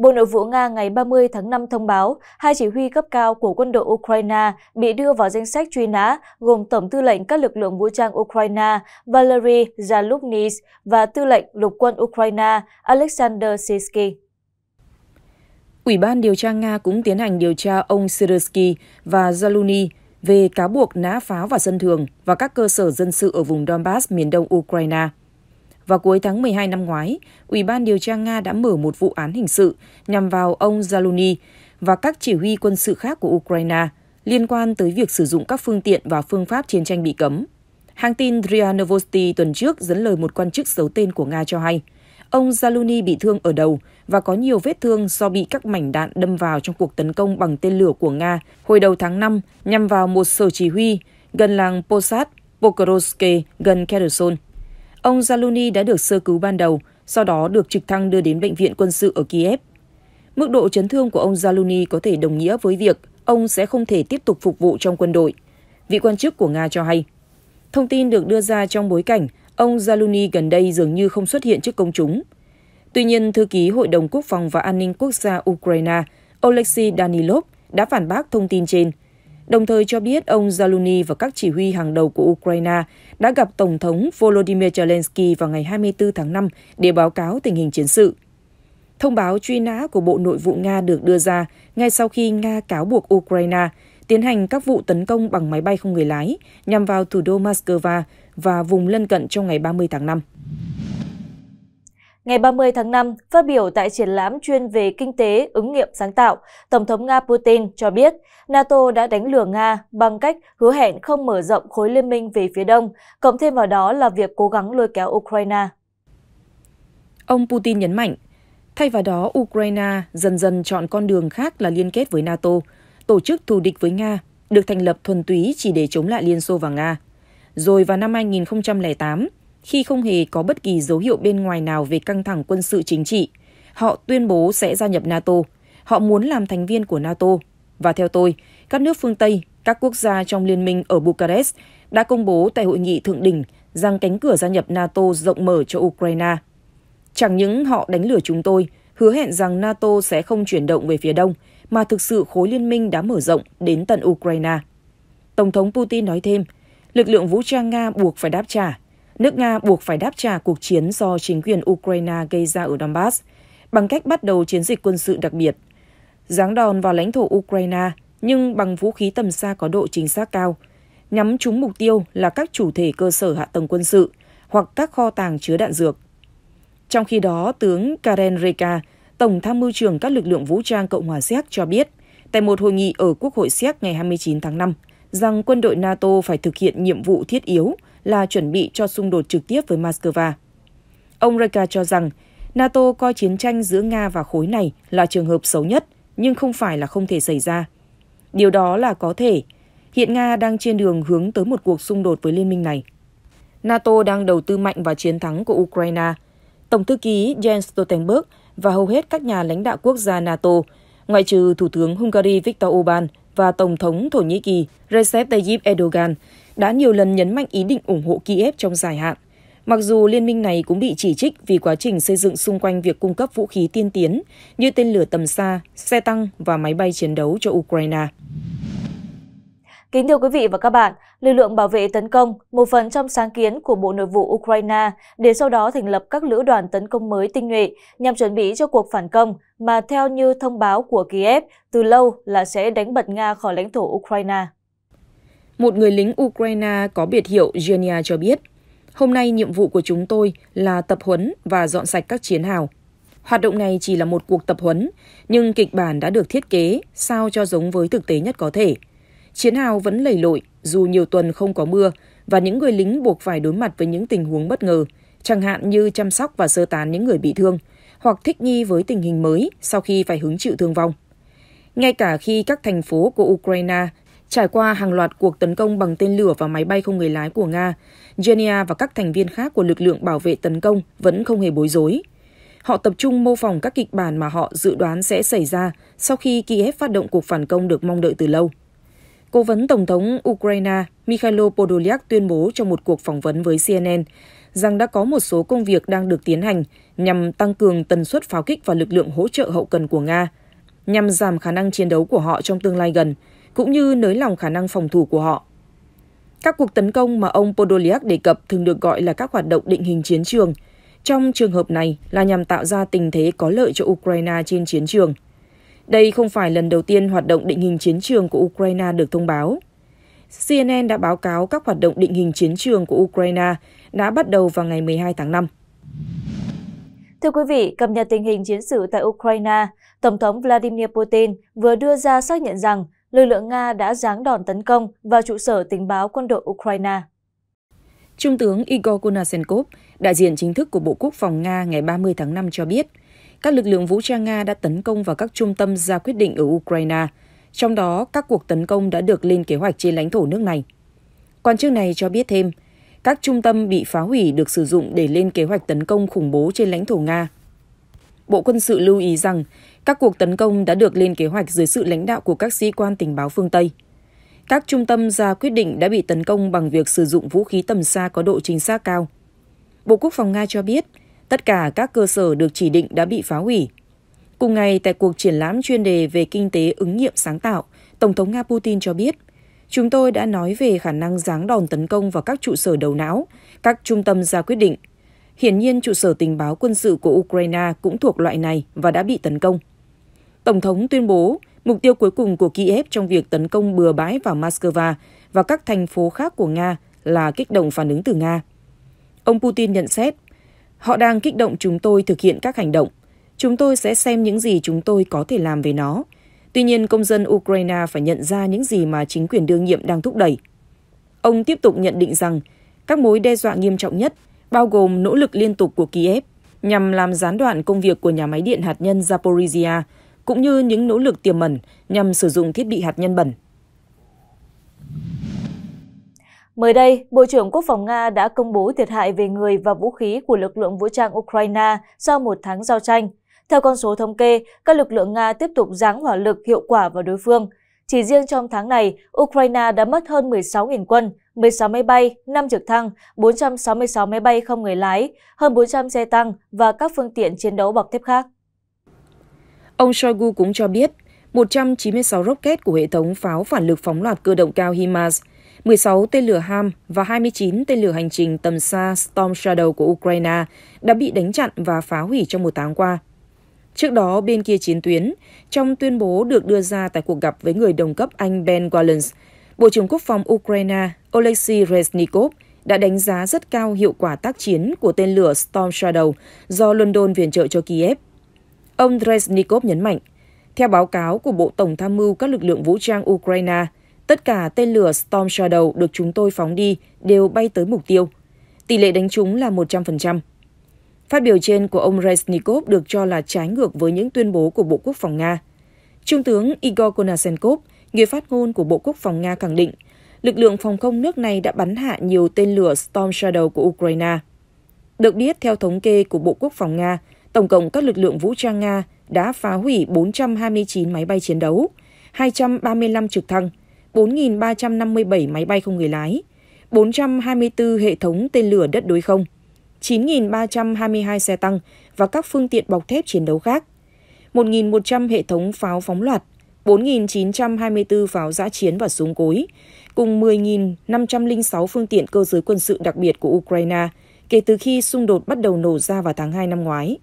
Bộ Nội vụ Nga ngày 30 tháng 5 thông báo hai chỉ huy cấp cao của quân đội Ukraine bị đưa vào danh sách truy nã gồm Tổng tư lệnh các lực lượng vũ trang Ukraine Valery Zaluzhnys và tư lệnh lục quân Ukraine Alexander Sisky. Ủy ban điều tra Nga cũng tiến hành điều tra ông Sirsky và Zaluni về cáo buộc nã pháo vào dân thường và các cơ sở dân sự ở vùng Donbass miền đông Ukraine. Vào cuối tháng 12 năm ngoái, Ủy ban điều tra Nga đã mở một vụ án hình sự nhằm vào ông Zaluni và các chỉ huy quân sự khác của Ukraine liên quan tới việc sử dụng các phương tiện và phương pháp chiến tranh bị cấm. Hãng tin Ria Novosti tuần trước dẫn lời một quan chức giấu tên của Nga cho hay, ông Zaluni bị thương ở đầu và có nhiều vết thương do bị các mảnh đạn đâm vào trong cuộc tấn công bằng tên lửa của Nga hồi đầu tháng 5 nhằm vào một sở chỉ huy gần làng Posad, Pokrovsky gần Kherson. Ông Zaluni đã được sơ cứu ban đầu, sau đó được trực thăng đưa đến bệnh viện quân sự ở Kiev. Mức độ chấn thương của ông Zaluni có thể đồng nghĩa với việc ông sẽ không thể tiếp tục phục vụ trong quân đội, vị quan chức của Nga cho hay. Thông tin được đưa ra trong bối cảnh ông Zaluni gần đây dường như không xuất hiện trước công chúng. Tuy nhiên, thư ký Hội đồng Quốc phòng và An ninh Quốc gia Ukraine Alexei Danilov đã phản bác thông tin trên – đồng thời cho biết ông Zaluni và các chỉ huy hàng đầu của Ukraine đã gặp Tổng thống Volodymyr Zelensky vào ngày 24 tháng 5 để báo cáo tình hình chiến sự. Thông báo truy nã của Bộ Nội vụ Nga được đưa ra ngay sau khi Nga cáo buộc Ukraine tiến hành các vụ tấn công bằng máy bay không người lái nhằm vào thủ đô Moscow và vùng lân cận trong ngày 30 tháng 5. Ngày 30 tháng 5, phát biểu tại triển lãm chuyên về kinh tế ứng nghiệm sáng tạo, Tổng thống Nga Putin cho biết NATO đã đánh lừa Nga bằng cách hứa hẹn không mở rộng khối liên minh về phía đông, cộng thêm vào đó là việc cố gắng lôi kéo Ukraine. Ông Putin nhấn mạnh, thay vào đó Ukraine dần dần chọn con đường khác là liên kết với NATO, tổ chức thù địch với Nga, được thành lập thuần túy chỉ để chống lại Liên Xô và Nga. Rồi vào năm 2008, khi không hề có bất kỳ dấu hiệu bên ngoài nào về căng thẳng quân sự chính trị. Họ tuyên bố sẽ gia nhập NATO. Họ muốn làm thành viên của NATO. Và theo tôi, các nước phương Tây, các quốc gia trong liên minh ở Bucharest đã công bố tại hội nghị thượng đỉnh rằng cánh cửa gia nhập NATO rộng mở cho Ukraine. Chẳng những họ đánh lừa chúng tôi, hứa hẹn rằng NATO sẽ không chuyển động về phía đông, mà thực sự khối liên minh đã mở rộng đến tận Ukraine. Tổng thống Putin nói thêm, lực lượng vũ trang Nga buộc phải đáp trả nước Nga buộc phải đáp trả cuộc chiến do chính quyền Ukraine gây ra ở Donbass bằng cách bắt đầu chiến dịch quân sự đặc biệt, giáng đòn vào lãnh thổ Ukraine nhưng bằng vũ khí tầm xa có độ chính xác cao, nhắm trúng mục tiêu là các chủ thể cơ sở hạ tầng quân sự hoặc các kho tàng chứa đạn dược. Trong khi đó, tướng Karen Reka, Tổng tham mưu trưởng các lực lượng vũ trang Cộng hòa Séc cho biết tại một hội nghị ở Quốc hội Séc ngày 29 tháng 5 rằng quân đội NATO phải thực hiện nhiệm vụ thiết yếu – là chuẩn bị cho xung đột trực tiếp với Moscow. Ông Reka cho rằng NATO coi chiến tranh giữa Nga và khối này là trường hợp xấu nhất, nhưng không phải là không thể xảy ra. Điều đó là có thể. Hiện Nga đang trên đường hướng tới một cuộc xung đột với liên minh này. NATO đang đầu tư mạnh vào chiến thắng của Ukraine. Tổng thư ký Jens Stoltenberg và hầu hết các nhà lãnh đạo quốc gia NATO, ngoại trừ Thủ tướng Hungary Viktor Orbán và Tổng thống Thổ Nhĩ Kỳ Recep Tayyip Erdogan, đã nhiều lần nhấn mạnh ý định ủng hộ Kiev trong dài hạn, mặc dù liên minh này cũng bị chỉ trích vì quá trình xây dựng xung quanh việc cung cấp vũ khí tiên tiến như tên lửa tầm xa, xe tăng và máy bay chiến đấu cho Ukraine. Kính thưa quý vị và các bạn, lực lượng bảo vệ tấn công, một phần trong sáng kiến của Bộ Nội vụ Ukraine để sau đó thành lập các lữ đoàn tấn công mới tinh nhuệ nhằm chuẩn bị cho cuộc phản công mà theo như thông báo của Kiev từ lâu là sẽ đánh bật Nga khỏi lãnh thổ Ukraine. Một người lính Ukraine có biệt hiệu Genia cho biết, hôm nay nhiệm vụ của chúng tôi là tập huấn và dọn sạch các chiến hào. Hoạt động này chỉ là một cuộc tập huấn, nhưng kịch bản đã được thiết kế sao cho giống với thực tế nhất có thể. Chiến hào vẫn lầy lội dù nhiều tuần không có mưa và những người lính buộc phải đối mặt với những tình huống bất ngờ, chẳng hạn như chăm sóc và sơ tán những người bị thương hoặc thích nghi với tình hình mới sau khi phải hứng chịu thương vong. Ngay cả khi các thành phố của Ukraine Trải qua hàng loạt cuộc tấn công bằng tên lửa và máy bay không người lái của Nga, Genia và các thành viên khác của lực lượng bảo vệ tấn công vẫn không hề bối rối. Họ tập trung mô phỏng các kịch bản mà họ dự đoán sẽ xảy ra sau khi Kiev phát động cuộc phản công được mong đợi từ lâu. Cố vấn Tổng thống Ukraine Mikhailo Podolyak tuyên bố trong một cuộc phỏng vấn với CNN rằng đã có một số công việc đang được tiến hành nhằm tăng cường tần suất pháo kích và lực lượng hỗ trợ hậu cần của Nga, nhằm giảm khả năng chiến đấu của họ trong tương lai gần – cũng như nới lỏng khả năng phòng thủ của họ. Các cuộc tấn công mà ông Podolyak đề cập thường được gọi là các hoạt động định hình chiến trường. Trong trường hợp này là nhằm tạo ra tình thế có lợi cho Ukraine trên chiến trường. Đây không phải lần đầu tiên hoạt động định hình chiến trường của Ukraine được thông báo. CNN đã báo cáo các hoạt động định hình chiến trường của Ukraine đã bắt đầu vào ngày 12 tháng 5. Thưa quý vị, cập nhật tình hình chiến sự tại Ukraine, Tổng thống Vladimir Putin vừa đưa ra xác nhận rằng lực lượng Nga đã giáng đòn tấn công vào trụ sở tình báo quân đội Ukraine. Trung tướng Igor Konashenkov, đại diện chính thức của Bộ Quốc phòng Nga ngày 30 tháng 5 cho biết, các lực lượng vũ trang Nga đã tấn công vào các trung tâm ra quyết định ở Ukraine, trong đó các cuộc tấn công đã được lên kế hoạch trên lãnh thổ nước này. Quan chức này cho biết thêm, các trung tâm bị phá hủy được sử dụng để lên kế hoạch tấn công khủng bố trên lãnh thổ Nga. Bộ Quân sự lưu ý rằng các cuộc tấn công đã được lên kế hoạch dưới sự lãnh đạo của các sĩ quan tình báo phương Tây. Các trung tâm ra quyết định đã bị tấn công bằng việc sử dụng vũ khí tầm xa có độ chính xác cao. Bộ Quốc phòng Nga cho biết, tất cả các cơ sở được chỉ định đã bị phá hủy. Cùng ngày, tại cuộc triển lãm chuyên đề về kinh tế ứng nghiệm sáng tạo, Tổng thống Nga Putin cho biết, chúng tôi đã nói về khả năng giáng đòn tấn công vào các trụ sở đầu não, các trung tâm ra quyết định Hiển nhiên trụ sở tình báo quân sự của Ukraine cũng thuộc loại này và đã bị tấn công. Tổng thống tuyên bố mục tiêu cuối cùng của Kiev trong việc tấn công bừa bãi vào Moscow và các thành phố khác của Nga là kích động phản ứng từ Nga. Ông Putin nhận xét, họ đang kích động chúng tôi thực hiện các hành động. Chúng tôi sẽ xem những gì chúng tôi có thể làm về nó. Tuy nhiên, công dân Ukraine phải nhận ra những gì mà chính quyền đương nhiệm đang thúc đẩy. Ông tiếp tục nhận định rằng, các mối đe dọa nghiêm trọng nhất – bao gồm nỗ lực liên tục của Kiev nhằm làm gián đoạn công việc của nhà máy điện hạt nhân Zaporizhia, cũng như những nỗ lực tiềm mẩn nhằm sử dụng thiết bị hạt nhân bẩn. Mới đây, Bộ trưởng Quốc phòng Nga đã công bố thiệt hại về người và vũ khí của lực lượng vũ trang Ukraine sau một tháng giao tranh. Theo con số thống kê, các lực lượng Nga tiếp tục giáng hỏa lực hiệu quả vào đối phương. Chỉ riêng trong tháng này, Ukraine đã mất hơn 16.000 quân, một sáu máy bay năm trực thăng bốn trăm sáu mươi sáu máy bay không người lái hơn bốn trăm xe tăng và các phương tiện chiến đấu bọc thép khác ông shoigu cũng cho biết 196 rocket của hệ thống pháo phản lực phóng loạt cơ động cao HIMARS, 16 tên lửa HAM và 29 tên lửa hành trình tầm xa Storm Shadow của Ukraine đã bị đánh chặn và phá hủy trong một tháng qua. Trước đó, bên kia chiến tuyến, trong tuyên bố được đưa ra tại cuộc gặp với người đồng cấp Anh Ben Wallace, Bộ trưởng Quốc phòng Ukraine Oleksiy Reznikov đã đánh giá rất cao hiệu quả tác chiến của tên lửa Storm Shadow do London viện trợ cho Kiev. Ông Reznikov nhấn mạnh, theo báo cáo của Bộ Tổng tham mưu các lực lượng vũ trang Ukraine, tất cả tên lửa Storm Shadow được chúng tôi phóng đi đều bay tới mục tiêu. Tỷ lệ đánh trúng là 100%. Phát biểu trên của ông Reznikov được cho là trái ngược với những tuyên bố của Bộ Quốc phòng Nga. Trung tướng Igor Konashenkov. Người phát ngôn của Bộ Quốc phòng Nga khẳng định, lực lượng phòng không nước này đã bắn hạ nhiều tên lửa Storm Shadow của Ukraine. Được biết, theo thống kê của Bộ Quốc phòng Nga, tổng cộng các lực lượng vũ trang Nga đã phá hủy 429 máy bay chiến đấu, 235 trực thăng, 4.357 máy bay không người lái, 424 hệ thống tên lửa đất đối không, 9.322 xe tăng và các phương tiện bọc thép chiến đấu khác, 1.100 hệ thống pháo phóng loạt, 4.924 pháo giã chiến và súng cối, cùng 10.506 phương tiện cơ giới quân sự đặc biệt của Ukraine kể từ khi xung đột bắt đầu nổ ra vào tháng 2 năm ngoái.